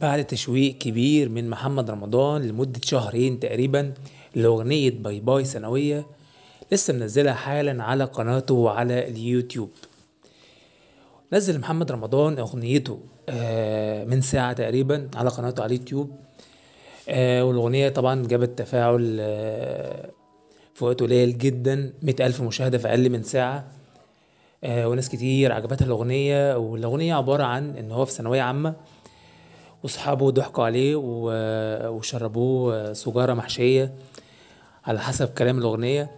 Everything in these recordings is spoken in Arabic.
بعد تشويق كبير من محمد رمضان لمدة شهرين تقريبا لأغنية باي باي سنوية لسه منزلها حالا على قناته وعلى اليوتيوب نزل محمد رمضان أغنيته آه، من ساعة تقريبا على قناته على اليوتيوب آه، والأغنية طبعا جابت تفاعل آه، في وقت قليل جدا مئة ألف مشاهدة في أقل من ساعة وناس كتير عجبتها الأغنية والأغنية عبارة عن إن هو في ثانوية عامة وصحابه ضحكوا عليه وشربوه سجارة محشية على حسب كلام الأغنية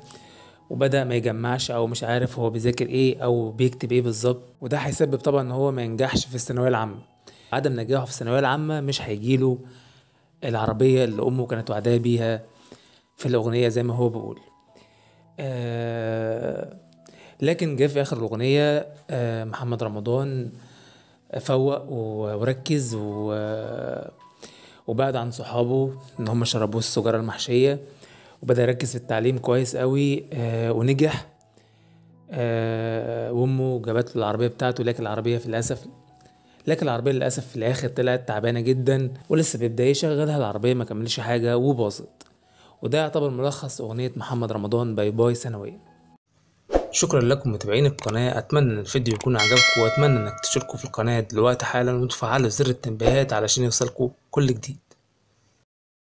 وبدأ ما يجمعش أو مش عارف هو بيذاكر إيه أو بيكتب إيه بالظبط وده هيسبب طبعا إن هو ما ينجحش في الثانوية العامة عدم نجاحه في الثانوية العامة مش هيجيله العربية اللي أمه كانت وعداه بيها في الأغنية زي ما هو بيقول آه لكن جه في آخر الأغنية آه محمد رمضان فوق وركز و وبعد عن صحابه ان هم شربوه السجاره المحشيه وبدا يركز في التعليم كويس قوي آه، ونجح آه، وامه جابت له العربيه بتاعته لكن العربيه في للاسف لكن العربيه للاسف في الاخر طلعت تعبانه جدا ولسه بيبدا يشغلها العربيه ما كملش حاجه وباظت وده يعتبر ملخص اغنيه محمد رمضان باي باي سنوياً شكرا لكم متابعين القناة اتمنى ان الفيديو يكون عجبكم واتمنى انك تشتركوا في القناة دلوقتي حالا وتفعلوا زر التنبيهات علشان يوصلكم كل جديد